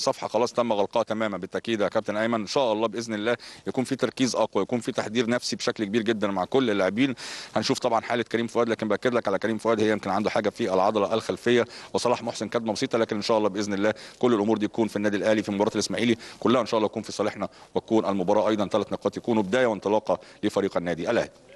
صفحه خلاص تم غلقها تماما بالتاكيد يا كابتن ايمن ان شاء الله باذن الله يكون في تركيز اقوى يكون في تحضير نفسي بشكل كبير جدا مع كل اللاعبين هنشوف طبعا حاله كريم فؤاد لكن باكد لك على كريم فؤاد هي يمكن عنده حاجه في العضله الخلفيه وصلاح محسن كدمه بسيطه لكن ان شاء الله باذن الله كل الامور دي تكون في النادي الاهلي في مباراه الاسماعيلي كلها ان شاء الله تكون في صالحنا وتكون المباراه ايضا ثلاث نقاط يكونوا بدايه وانطلاقه لفريق النادي الاهلي